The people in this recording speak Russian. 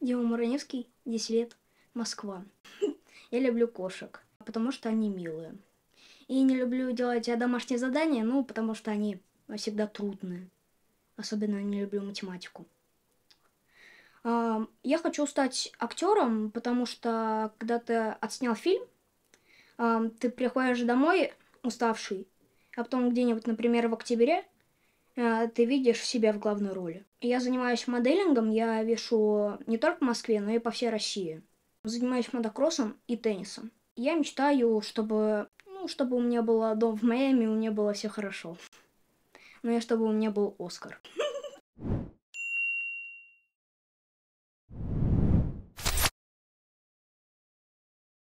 Дима Мураневский, 10 лет, Москва. Я люблю кошек, потому что они милые. И не люблю делать домашние задания, ну, потому что они всегда трудные. Особенно не люблю математику. А, я хочу стать актером, потому что когда ты отснял фильм, а, ты приходишь домой уставший, а потом где-нибудь, например, в октябре – а, ты видишь себя в главной роли. Я занимаюсь моделингом, я вешу не только в Москве, но и по всей России. Занимаюсь мотокроссом и теннисом. Я мечтаю, чтобы, ну, чтобы у меня был дом в Майами, у меня было все хорошо. Ну и чтобы у меня был Оскар.